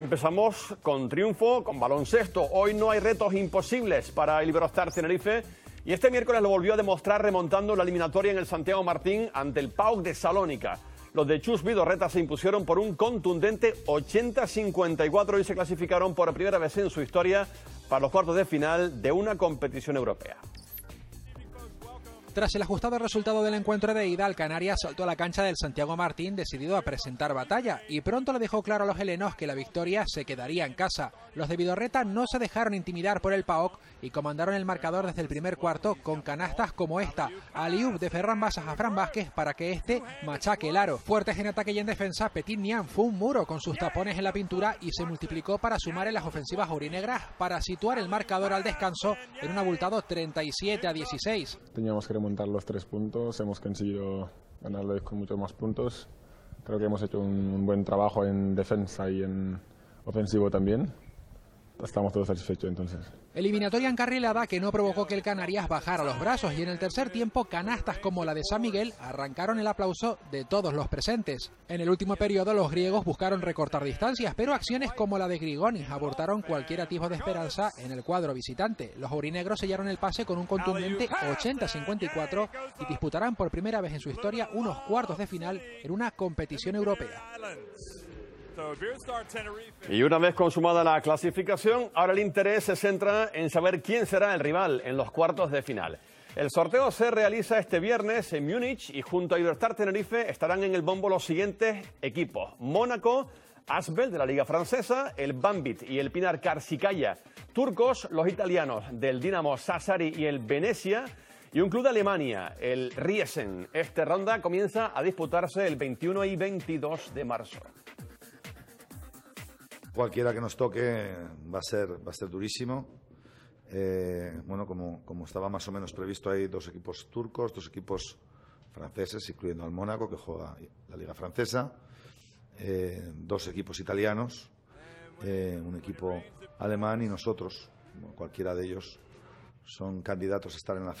Empezamos con triunfo, con baloncesto. Hoy no hay retos imposibles para el Iberostar Tenerife. Y este miércoles lo volvió a demostrar remontando la eliminatoria en el Santiago Martín ante el pau de Salónica. Los de Chus Vidorreta se impusieron por un contundente 80-54 y se clasificaron por primera vez en su historia para los cuartos de final de una competición europea. Tras el ajustado resultado del encuentro de ida, el Canarias saltó a la cancha del Santiago Martín decidido a presentar batalla y pronto le dejó claro a los helenos que la victoria se quedaría en casa. Los de Vidorreta no se dejaron intimidar por el PAOK y comandaron el marcador desde el primer cuarto con canastas como esta, Aliub de Ferran Basas a Fran Vázquez para que este machaque el aro. Fuertes en ataque y en defensa, Petit Nian fue un muro con sus tapones en la pintura y se multiplicó para sumar en las ofensivas aurinegras para situar el marcador al descanso en un abultado 37 a 16. Teníamos que remontar los tres puntos, hemos conseguido ganarles con muchos más puntos. Creo que hemos hecho un buen trabajo en defensa y en ofensivo también estamos todos satisfechos entonces. Eliminatoria encarrilada que no provocó que el Canarias bajara los brazos y en el tercer tiempo canastas como la de San Miguel arrancaron el aplauso de todos los presentes. En el último periodo los griegos buscaron recortar distancias, pero acciones como la de Grigonis abortaron cualquier atisbo de esperanza en el cuadro visitante. Los orinegros sellaron el pase con un contundente 80-54 y disputarán por primera vez en su historia unos cuartos de final en una competición europea. Y una vez consumada la clasificación, ahora el interés se centra en saber quién será el rival en los cuartos de final. El sorteo se realiza este viernes en Múnich y junto a Iberstar Tenerife estarán en el bombo los siguientes equipos. Mónaco, Asbel de la Liga Francesa, el Bambit y el Pinar Karsikaya. Turcos, los italianos del Dinamo Sassari y el Venecia. Y un club de Alemania, el Riesen. Esta ronda comienza a disputarse el 21 y 22 de marzo cualquiera que nos toque va a ser, va a ser durísimo. Eh, bueno, como, como, estaba más o menos previsto, hay dos equipos turcos, dos equipos franceses, incluyendo al Mónaco, que juega la Liga Francesa, eh, dos equipos italianos, eh, un equipo alemán y nosotros, cualquiera de ellos, son candidatos a estar en la